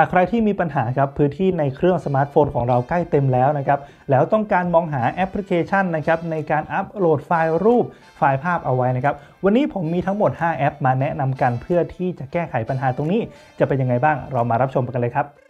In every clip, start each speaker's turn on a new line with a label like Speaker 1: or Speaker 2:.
Speaker 1: หากใครที่มีปัญหาครับ พื้นที่ในเครื่องสมาร์ทโฟนของเราใกล้เต็มแล้วนะครับ แล้วต้องการมองหาแอปพลิเคชันนะครับในการอัปโหลดไฟล์รูปไฟล์ภาพเอาไว้นะครับ วันนี้ผมมีทั้งหมด 5 แอปมาแนะนำกัน เพื่อที่จะแก้ไขปัญหาตรงนี้ จะเป็นยังไงบ้าง เรามารับชมกันเลยครับ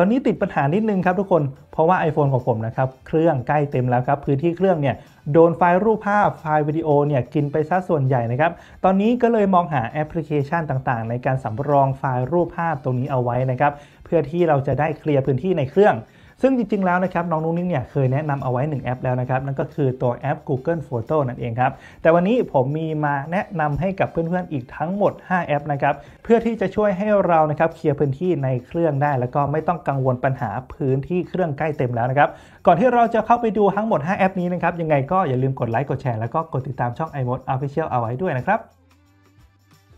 Speaker 1: ตอนนี้ติดปัญหานิดนึงครับทุกคน เพราะว่า iPhone ของผมนะครับ เครื่องใกล้เต็มแล้วครับพื้นที่เครื่องเนี่ย โดนไฟล์รูปภาพไฟล์วิดีโอเนี่ย กินไปซะส่วนใหญ่นะครับ ตอนนี้ก็เลยมองหาแอปพลิเคชันต่างๆ ในการสำรองไฟล์รูปภาพตรงนี้เอาไว้นะครับ เพื่อที่เราจะได้เคลียร์พื้นที่ในเครื่องซึ่งจริงๆ แล้วนะครับน้องนุ้งนิ่งเนี่ยเคยแนะนำเอาไว้1แอปแล้วนะครับนั่นก็คือตัวแอป Google Photo นั่นเองครับแต่วันนี้ผมมีมาแนะนำให้กับเพื่อนๆ อีกทั้งหมด 5 แอปนะครับเพื่อที่จะช่วยให้เรานะครับเคลียร์พื้นที่ในเครื่องได้ แล้วก็ไม่ต้องกังวลปัญหาพื้นที่เครื่องใกล้เต็มแล้วนะครับก่อนที่เราจะเข้าไปดูทั้งหมด 5 แอปนี้นะครับยังไงก็อย่าลืมกดไลค์กดแชร์ แล้วก็กดติดตามช่อง iMode Official เอาไว้ด้วยนะครับ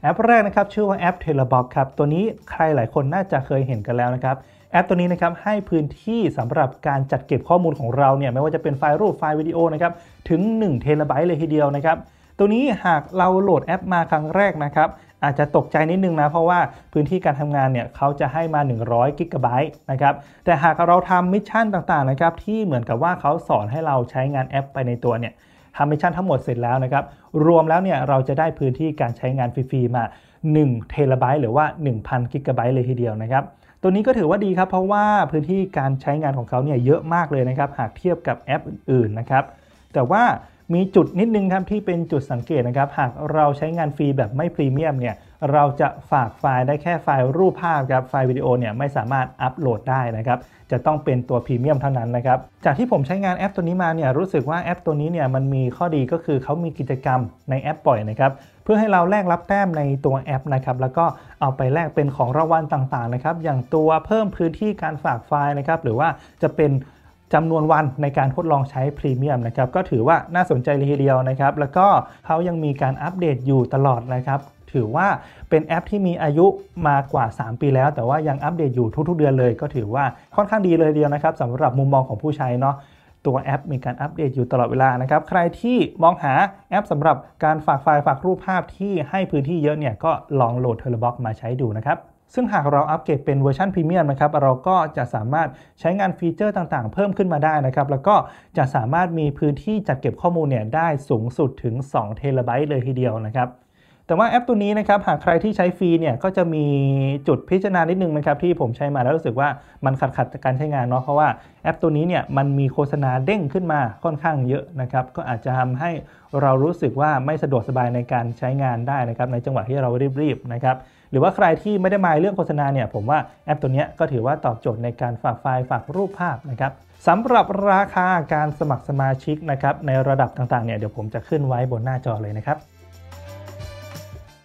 Speaker 1: แอปแรกนะครับชื่อว่าแอป t e l e b o x ครับตัวนี้ใครหลายคนน่าจะเคยเห็นกันแล้วนะครับแอปตัวนี้นะครับให้พื้นที่สำหรับการจัดเก็บข้อมูลของเราเนี่ยไม่ว่าจะเป็นไฟล์รูปไฟล์วิดีโอนะครับถึง1เทราไบต์เลยทีเดียวนะครับ ตัวนี้หากเราโหลดแอป มาครั้งแรกนะครับ อาจจะตกใจนิดนึงนะเพราะว่าพื้นที่การทำงานเนี่ยเขาจะให้มา100กิกะไบต์นะครับแต่หากเราทำมิชชั่นต่างๆนะครับที่เหมือนกับว่าเขาสอนให้เราใช้งานแอปไปในตัวเนี่ยทำมิชชั่นทั้งหมดเสร็จแล้วนะครับรวมแล้วเนี่ยเราจะได้พื้นที่การใช้งานฟรีๆมา1เทราไบต์หรือว่า1,000กิกะไบต์เลยทีเดียวนะครับตัวนี้ก็ถือว่าดีครับ เพราะว่าพื้นที่การใช้งานของเขาเนี่ยเยอะมากเลยนะครับ หากเทียบกับแอปอื่นๆนะครับ แต่ว่ามีจุดนิดนึงครับที่เป็นจุดสังเกตนะครับ หากเราใช้งานฟรีแบบไม่พรีเมียมเนี่ยเราจะฝากไฟล์ได้แค่ไฟล์รูปภาพครับไฟล์วิดีโอเนี่ยไม่สามารถอัปโหลดได้นะครับ จะต้องเป็นตัวพรีเมียมเท่านั้นนะครับจากที่ผมใช้งานแอปตัวนี้มาเนี่ยรู้สึกว่าแอปตัวนี้เนี่ยมันมีข้อดีก็คือเขามีกิจกรรมในแอปปล่อยนะครับ เพื่อให้เราแลกรับแต้มในตัวแอปนะครับแล้วก็เอาไปแลกเป็นของรางวัลต่างๆนะครับ อย่างตัวเพิ่มพื้นที่การฝากไฟล์นะครับ หรือว่าจะเป็นจำนวนวันในการทดลองใช้พรีเมียมนะครับก็ถือว่าน่าสนใจเลยทีเดียวนะครับ แล้วก็เขายังมีการอัปเดตอยู่ตลอดนะครับถือว่าเป็นแอปที่มีอายุมากว่า 3 ปีแล้ว แต่ว่ายังอัปเดตอยู่ทุกๆเดือนเลย ก็ถือว่าค่อนข้างดีเลยเดียวนะครับสำหรับมุมมองของผู้ใช้เนาะตัวแอป มีการอัปเดตอยู่ตลอดเวลานะครับใครที่มองหาแอปสำหรับการฝากไฟล์ฝากรูปภาพที่ให้พื้นที่เยอะเนี่ยก็ลองโหลดเทเลบ็อกมาใช้ดูนะครับซึ่งหากเราอัปเกรดเป็นเวอร์ชันพรีเมียมนะครับเราก็จะสามารถใช้งานฟีเจอร์ต่าง ๆ เพิ่มขึ้นมาได้นะครับแล้วก็จะสามารถมีพื้นที่จัดเก็บข้อมูลเนี่ยได้สูงสุดถึง2ต์เลยทีเดียวนะครับแต่ว่าแอปตัวนี้นะครับหากใครที่ใช้ฟรีเนี่ยก็จะมีจุดพิจารณานิดนึงนะครับ ที่ผมใช้มาแล้วรู้สึกว่ามันขัดขัดการใช้งานเนาะเพราะว่าแอปตัวนี้เนี่ยมันมีโฆษณาเด้งขึ้นมาค่อนข้างเยอะนะครับก็อาจจะทำให้เรารู้สึกว่าไม่สะดวกสบายในการใช้งานได้นะครับในจังหวะที่เรารีบๆนะครับหรือว่าใครที่ไม่ได้มาเรื่องโฆษณาเนี่ย ผมว่าแอปตัวนี้ก็ถือว่าตอบโจทย์ในการฝากไฟล์ฝากรูปภาพนะครับสำหรับราคาการสมัครสมาชิกนะครับในระดับต่างๆเนี่ยเดี๋ยวผมจะขึ้นไว้บนหน้าจอเลยนะครับ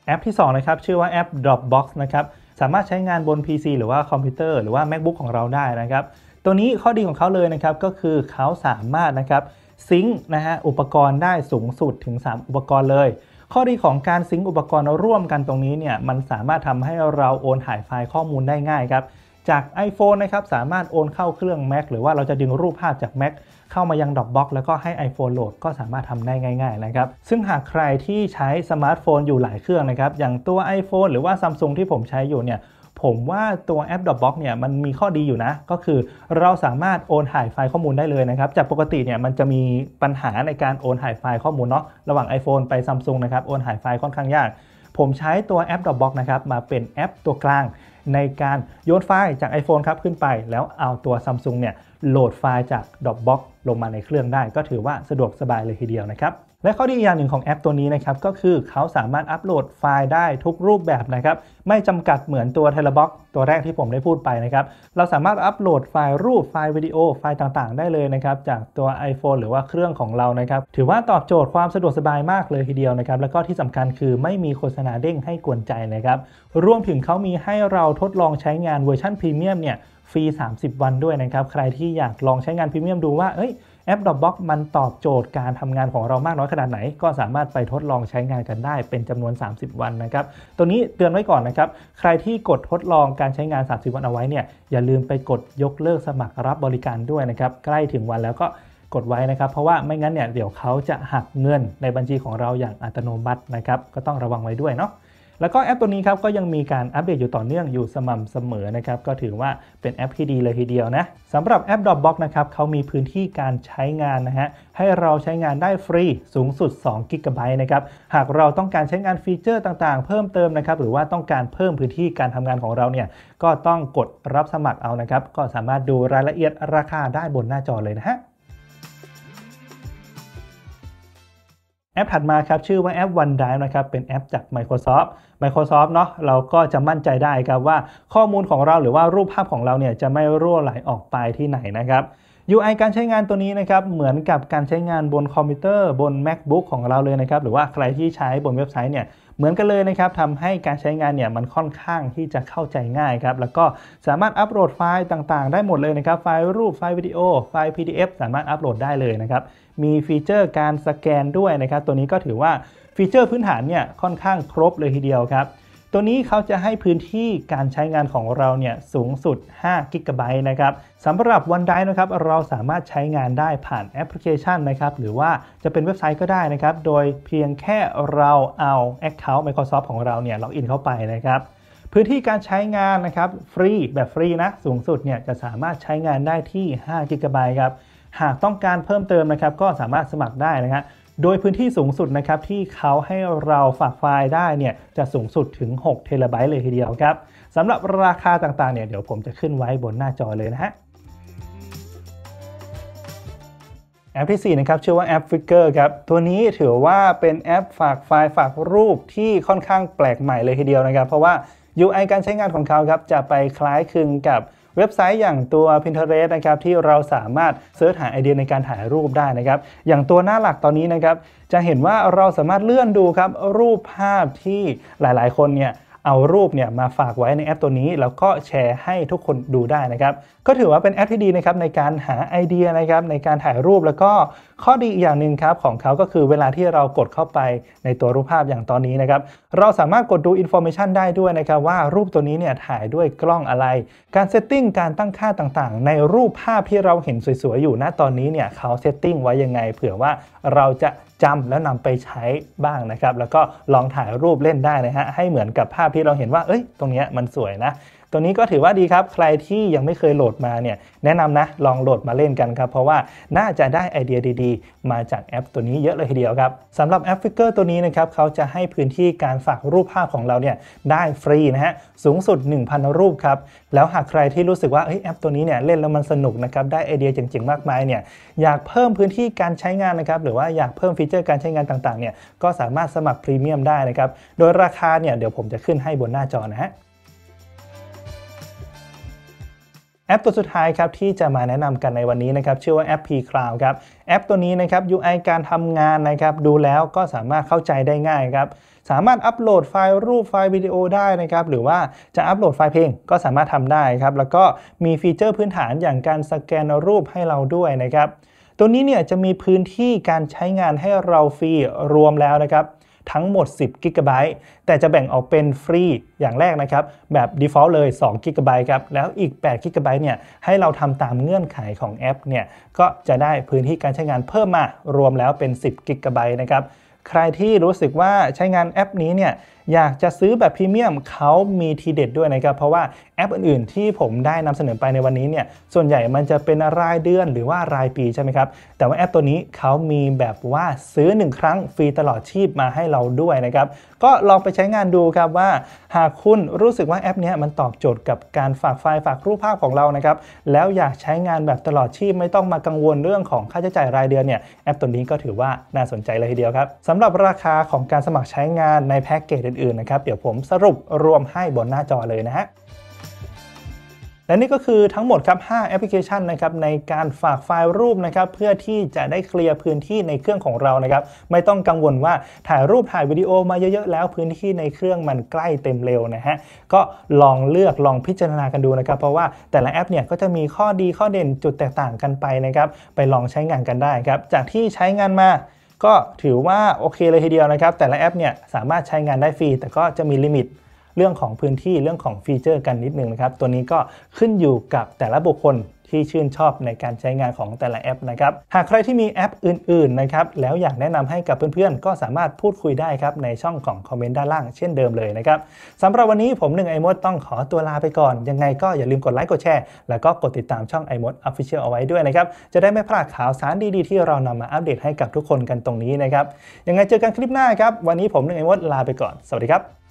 Speaker 1: แอปที่ 2 นะครับชื่อว่าแอป Dropbox นะครับ สามารถใช้งานบน PC หรือว่าคอมพิวเตอร์หรือว่า MacBook ของเราได้นะครับ ตัวนี้ข้อดีของเขาเลยนะครับก็คือเขาสามารถนะครับซิงค์นะฮะ อุปกรณ์ได้สูงสุดถึง 3 อุปกรณ์เลย ข้อดีของการซิงค์อุปกรณ์ร่วมกันตรงนี้เนี่ย มันสามารถทำให้เราโอนถ่ายไฟล์ข้อมูลได้ง่ายครับจาก iPhone นะครับสามารถโอนเข้าเครื่อง Mac หรือว่าเราจะดึงรูปภาพจาก Mac เข้ามายัง Dropbox แล้วก็ให้ iPhone โหลดก็สามารถทำได้ง่ายๆนะครับ ซึ่งหากใครที่ใช้สมาร์ทโฟนอยู่หลายเครื่องนะครับ อย่างตัว iPhone หรือว่า Samsung ที่ผมใช้อยู่เนี่ย ผมว่าตัวแอป Dropbox เนี่ยมันมีข้อดีอยู่นะ ก็คือเราสามารถโอนถ่ายไฟล์ข้อมูลได้เลยนะครับ จากปกติเนี่ยมันจะมีปัญหาในการโอนถ่ายไฟล์ข้อมูลเนาะระหว่าง iPhone ไป Samsung นะครับโอนถ่ายไฟล์ค่อนข้างยากผมใช้ตัวแอป Dropbox นะครับมาเป็นแอปตัวกลางในการโยนไฟล์จาก iPhone ครับขึ้นไป แล้วเอาตัว Samsung เนี่ยโหลดไฟล์จาก Dropbox ลงมาในเครื่องได้ ก็ถือว่าสะดวกสบายเลยทีเดียวนะครับและข้อดีอย่างหนึ่งของแอปตัวนี้นะครับ ก็คือเขาสามารถอัปโหลดไฟล์ได้ทุกรูปแบบนะครับ ไม่จำกัดเหมือนตัวทเลบ็อกตัวแรกที่ผมได้พูดไปนะครับ เราสามารถอัปโหลดไฟล์รูปไฟล์วิดีโอไฟล์ต่างๆ ได้เลยนะครับจากตัว iPhone หรือว่าเครื่องของเรานะครับ ถือว่าตอบโจทย์ความสะดวกสบายมากเลยทีเดียวนะครับแล้วก็ที่สำคัญคือไม่มีโฆษณาเด้งให้กวนใจนะครับรวมถึงเขามีให้เราทดลองใช้งานเวอร์ชันพรีเมียมเนี่ยฟรี30วันด้วยนะครับใครที่อยากลองใช้งานพรีเมียมดูว่าเอ้ยแอป Dropbox มันตอบโจทย์การทำงานของเรามากน้อยขนาดไหน ก็สามารถไปทดลองใช้งานกันได้เป็นจำนวน 30 วันนะครับตัวนี้เตือนไว้ก่อนนะครับ ใครที่กดทดลองการใช้งาน 30 วันเอาไว้เนี่ยอย่าลืมไปกดยกเลิกสมัครรับบริการด้วยนะครับ ใกล้ถึงวันแล้วก็กดไว้นะครับ เพราะว่าไม่งั้นเนี่ยเดี๋ยวเขาจะหักเงินในบัญชีของเราอย่างอัตโนมัตินะครับก็ต้องระวังไว้ด้วยเนาะแล้วก็แอปตัวนี้ครับก็ยังมีการอัปเดตอยู่ต่อเนื่องอยู่สม่ำเสมอนะครับ ก็ถือว่าเป็นแอปที่ดีเลยทีเดียวนะสำหรับแอป Dropbox นะครับเขามีพื้นที่การใช้งานนะฮะให้เราใช้งานได้ฟรีสูงสุด2 g b นะครับ หากเราต้องการใช้งานฟีเจอร์ต่างๆ เพิ่มเติมนะครับหรือว่าต้องการเพิ่มพื้นที่การทำงานของเราเนี่ยก็ต้องกดรับสมัครเอานะครับก็สามารถดูรายละเอียดราคาได้บนหน้าจอเลยนะฮะแอปถัดมาครับชื่อว่าแอป OneDrive นะครับเป็นแอปจาก Microsoft Microsoft เนาะเราก็จะมั่นใจได้ครับว่าข้อมูลของเราหรือว่ารูปภาพของเราเนี่ยจะไม่รั่วไหลออกไปที่ไหนนะครับ UI การใช้งานตัวนี้นะครับเหมือนกับการใช้งานบนคอมพิวเตอร์บน MacBook ของเราเลยนะครับหรือว่าใครที่ใช้บนเว็บไซต์เนี่ยเหมือนกันเลยนะครับทำให้การใช้งานเนี่ยมันค่อนข้างที่จะเข้าใจง่ายครับ แล้วก็สามารถอัปโหลดไฟล์ต่างๆ ได้หมดเลยนะครับ ไฟล์รูปไฟล์วิดีโอ ไฟล์ PDF สามารถอัปโหลดได้เลยนะครับ มีฟีเจอร์การสแกนด้วยนะครับ ตัวนี้ก็ถือว่าฟีเจอร์พื้นฐานเนี่ยค่อนข้างครบเลยทีเดียวครับตัวนี้เขาจะให้พื้นที่การใช้งานของเราเนี่ยสูงสุด5 g b นะครับสำหรับ OneDrive นะครับเราสามารถใช้งานได้ผ่านแอปพลิเคชันนะครับหรือว่าจะเป็นเว็บไซต์ก็ได้นะครับ โดยเพียงแค่เราเอา Account Microsoft ของเราเนี่ยล็อกอินเข้าไปนะครับ พื้นที่การใช้งานนะครับฟรีแบบฟรีนะสูงสุดเนี่ยจะสามารถใช้งานได้ที่5 g b ครับ หากต้องการเพิ่มเติมนะครับ ก็สามารถสมัครได้นะครับโดยพื้นที่สูงสุดนะครับ ที่เขาให้เราฝากไฟล์ได้เนี่ย จะสูงสุดถึง6เทราไบต์เลยทีเดียวครับสำหรับราคาต่างๆ เนี่ยเดี๋ยวผมจะขึ้นไว้บนหน้าจอเลยนะฮะ แอปที่ 4 นะครับชื่อว่าแอปฟิกเกอร์ครับ ตัวนี้ถือว่าเป็นแอปฝากไฟล์ฝากรูปที่ค่อนข้างแปลกใหม่เลยทีเดียวนะครับ เพราะว่า UI การใช้งานของเขาครับจะไปคล้ายคลึงกับเว็บไซต์อย่างตัว Pinterest นะครับ ที่เราสามารถเสิร์ชหาไอเดียในการถ่ายรูปได้นะครับ อย่างตัวหน้าหลักตอนนี้นะครับ จะเห็นว่าเราสามารถเลื่อนดูครับ รูปภาพที่หลายๆ คนเนี่ยเอารูปเนี่ยมาฝากไว้ในแอปตัวนี้แล้วก็แชร์ให้ทุกคนดูได้นะครับ ก็ถือว่าเป็นแอปที่ดีนะครับในการหาไอเดียนะครับในการถ่ายรูปแล้วก็ข้อดีอีกอย่างหนึ่งครับของเขาก็คือเวลาที่เรากดเข้าไปในตัวรูปภาพอย่างตอนนี้นะครับ เราสามารถกดดูอินโฟมิชันได้ด้วยนะครับว่ารูปตัวนี้เนี่ยถ่ายด้วยกล้องอะไร การเซตติ้งการตั้งค่าต่างๆ ในรูปภาพที่เราเห็นสวยๆอยู่ ณตอนนี้เนี่ยเขาเซตติ้งไว้ยังไง เผื่อว่าเราจะจำแล้วนำไปใช้บ้างนะครับ แล้วก็ลองถ่ายรูปเล่นได้นะฮะ ให้เหมือนกับภาพที่เราเห็นว่า เอ้ย ตรงนี้มันสวยนะตัวนี้ก็ถือว่าดีครับ ใครที่ยังไม่เคยโหลดมาเนี่ย แนะนำนะ ลองโหลดมาเล่นกันครับ เพราะว่าน่าจะได้ไอเดียดีๆ มาจากแอปตัวนี้เยอะเลยทีเดียวครับสำหรับแอปฟิกเกอร์ตัวนี้นะครับเขาจะให้พื้นที่การฝากรูปภาพของเราเนี่ย ได้ฟรีนะฮะ สูงสุด 1,000 รูปครับ แล้วหากใครที่รู้สึกว่าแอปตัวนี้เนี่ยเล่นแล้วมันสนุกนะครับ ได้ไอเดียเจ๋งๆ มากมายเนี่ย อยากเพิ่มพื้นที่การใช้งานนะครับ หรือว่าอยากเพิ่มฟีเจอร์การใช้งานต่าง ๆ เนี่ย ก็สามารถสมัครพรีเมียมได้นะครับ โดยราคาเนี่ยเดี๋ยวผมจะขึ้นให้บนหน้าจอนะฮะแอปตัวสุดท้ายครับที่จะมาแนะนำกันในวันนี้นะครับ ชื่อว่าแอป P Cloud ครับแอปตัวนี้นะครับ UI การทำงานนะครับ ดูแล้วก็สามารถเข้าใจได้ง่ายครับสามารถอัปโหลดไฟล์รูปไฟล์วิดีโอได้นะครับ หรือว่าจะอัปโหลดไฟล์เพลงก็สามารถทำได้ครับแล้วก็มีฟีเจอร์พื้นฐานอย่างการสแกนรูปให้เราด้วยนะครับ ตัวนี้เนี่ยจะมีพื้นที่การใช้งานให้เราฟรีรวมแล้วนะครับทั้งหมด 10 g b แต่จะแบ่งออกเป็นฟรีอย่างแรกนะครับ แบบ Default เลย2 g b ครับ แล้วอีก8 g b เนี่ย ให้เราทำตามเงื่อนไขของแอปเนี่ย ก็จะได้พื้นที่การใช้งานเพิ่มมารวมแล้วเป็น 10 g b นะครับ ใครที่รู้สึกว่าใช้งานแอปนี้เนี่ยอยากจะซื้อแบบพรีเมียมเขามีทีเด็ดด้วยนะครับ เพราะว่าแอปอื่นๆ ที่ผมได้นำเสนอไปในวันนี้เนี่ยส่วนใหญ่มันจะเป็นรายเดือนหรือว่ารายปีใช่ไหมครับ แต่ว่าแอปตัวนี้เขามีแบบว่าซื้อ 1 ครั้ง ฟรีตลอดชีพมาให้เราด้วยนะครับ ก็ลองไปใช้งานดูครับว่า หากคุณรู้สึกว่าแอปนี้มันตอบโจทย์กับการฝากไฟล์ฝากรูปภาพของเรานะครับแล้วอยากใช้งานแบบตลอดชีพไม่ต้องมากังวลเรื่องของค่าใช้จ่ายรายเดือนเนี่ยแอปตัวนี้ก็ถือว่าน่าสนใจเลยทีเดียวครับสำหรับราคาของการสมัครใช้งานในแพ็กเกจื่นๆนะครับเดี๋ยวผมสรุปรวมให้บนหน้าจอเลยนะฮะ และนี่ก็คือทั้งหมดครับ 5 แอปพลิเคชันนะครับในการฝากไฟล์รูปนะครับเพื่อที่จะได้เคลียร์พื้นที่ในเครื่องของเรานะครับ ไม่ต้องกังวลว่าถ่ายรูปถ่ายวิดีโอมาเยอะๆแล้วพื้นที่ในเครื่องมันใกล้เต็มเร็วนะฮะ ก็ลองเลือกลองพิจารณากันดูนะครับ เพราะว่าแต่ละแอปเนี่ยก็จะมีข้อดีข้อเด่นจุดแตกต่างกันไปนะครับไปลองใช้งานกันได้ครับจากที่ใช้งานมาก็ถือว่าโอเคเลยทีเดียวนะครับ แต่ละแอปเนี่ย สามารถใช้งานได้ฟรี แต่ก็จะมีลิมิต เรื่องของพื้นที่เรื่องของฟีเจอร์กันนิดนึงนะครับ ตัวนี้ก็ขึ้นอยู่กับแต่ละบุคคลที่ชื่นชอบในการใช้งานของแต่ละแอปนะครับ หากใครที่มีแอปอื่น ๆ นะครับ แล้วอยากแนะนำให้กับเพื่อน ๆ ก็สามารถพูดคุยได้ครับ ในช่องของคอมเมนต์ด้านล่างเช่นเดิมเลยนะครับสำหรับวันนี้ผมหนึ่งไอมดต้องขอตัวลาไปก่อน ยังไงก็อย่าลืมกดไลค์กดแชร์แล้วก็กดติดตามช่องไอมดอ f ฟฟิเชียลเอาไว้ด้วยนะครับ จะได้ไม่พลาดข่าวสารดี ๆ ที่เรานำมาอัปเดตให้กับทุกคนกันตรงนี้นะครับยังไงเจอกันคลิปหน้าครับวันนี้ผมหนึ่งไอมดลาไปก่อน สวัสดีครับ